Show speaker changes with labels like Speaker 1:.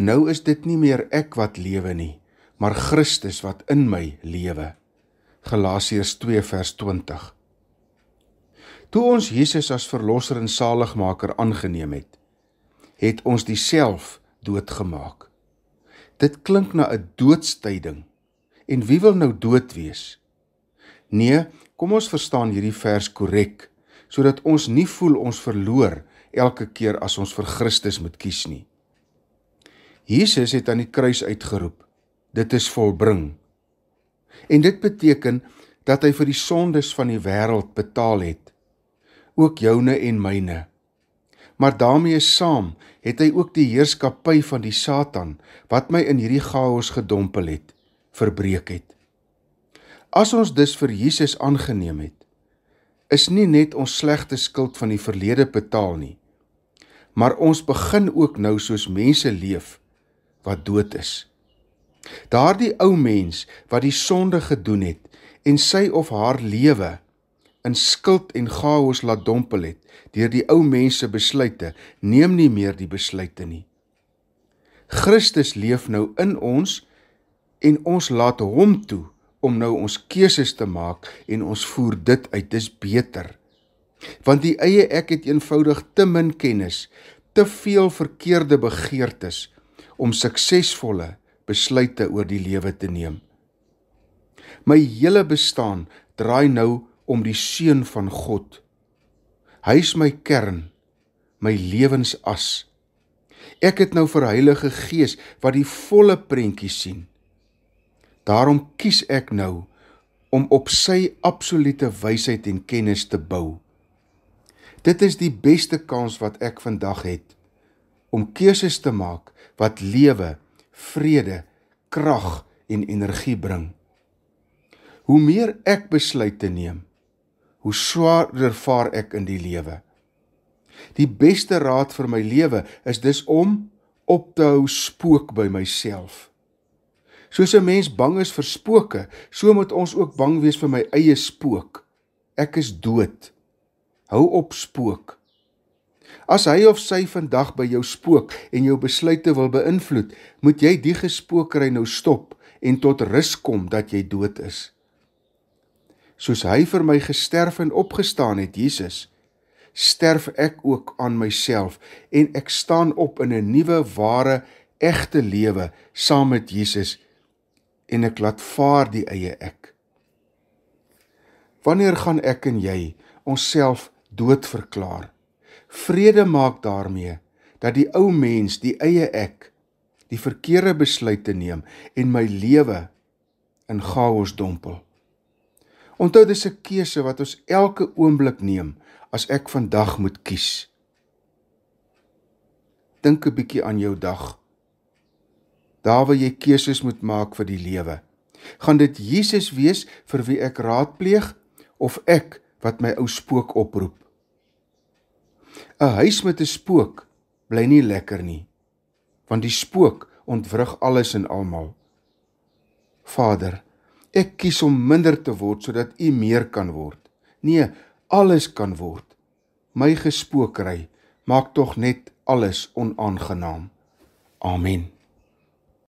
Speaker 1: Nou is dit nie meer ek wat lewe nie, maar Christus wat in my lewe. Galasiërs 2:20. Toe ons Jesus as verlosser en saligmaker aangeneem het, het ons diself doodgemaak. Dit klink na 'n doodstyding. En wie wil nou dood wees? Nee, kom ons verstaan hierdie vers korrek sodat ons nie voel ons verloor elke keer as ons vir Christus moet kies nie. Jesus het aan die kruis uitgeroep: "Dit is volbring." En dit beteken dat hy vir die sondes van die wêreld betaal het, ook joune en myne. Maar daarmee saam het hy ook die heerskappy van die Satan wat my in hierdie chaos gedompel het, verbreek het. As ons dus vir Jesus aangeneem het, is nie net ons slegte skuld van die verlede betaal nie, maar ons begin ook nou soos mense leef wat dood is. Daardie ou mens wat die sonde gedoen het en sy of haar lewe in skuld en chaos laat dompel het deur die ou mens se besluite, neem nie meer die besluite nie. Christus leef nou in ons en ons laat hom toe om nou ons keuses te maak en ons voer dit uit. Dis beter. Want die eie ek het eenvoudig te min kennis, te veel verkeerde begeertes om suksesvolle besluite oor die lewe te neem. My hele bestaan draai nou om die seun van God. Hy is my kern, my lewensas. Ek het nou vir Heilige Gees wat die volle prentjie sien. Daarom kies ek nou om op sy absolute wysheid en kennis te bou. Dit is die beste kans wat ek vandag het om keuses te maak wat lewe, vrede, krag en energie bring. Hoe meer ek besluite neem, hoe swaarder vaar ek in die lewe. Die beste raad vir my lewe is dus om op te hou spook by myself. Soos 'n mens bang is vir spooke, so moet ons ook bang wees vir my eie spook. Ek is dood. Hou op spook. As hy of sy vandag by jou spook en jou besluite wil beïnvloed, moet jy die gespookery nou stop en tot rus kom dat jy dood is. Soos hy vir my gesterf en opgestaan het, Jesus, sterf ek ook aan myself en ek staan op in 'n nuwe, ware, egte lewe saam met Jesus en ek laat vaar die eie ek. Wanneer gaan ek en jy onsself doodverklaar? vrede maak daarmee dat die ou mens, die eie ek, die verkeerde besluite neem en my lewe in chaos dompel. Onthou dis 'n keuse wat ons elke oomblik neem as ek vandag moet kies. Dink 'n bietjie aan jou dag. Daar waar jy keuses moet maak vir die lewe. Gaan dit Jesus wees vir wie ek raadpleeg of ek wat my ou spook oproep? 'n huis met 'n spook bly nie lekker nie, want die spook ontwrig alles en almal. Vader, ek kies om minder te word sodat U meer kan word. Nee, alles kan word. My gespookry maak tog net alles onaangenaam. Amen.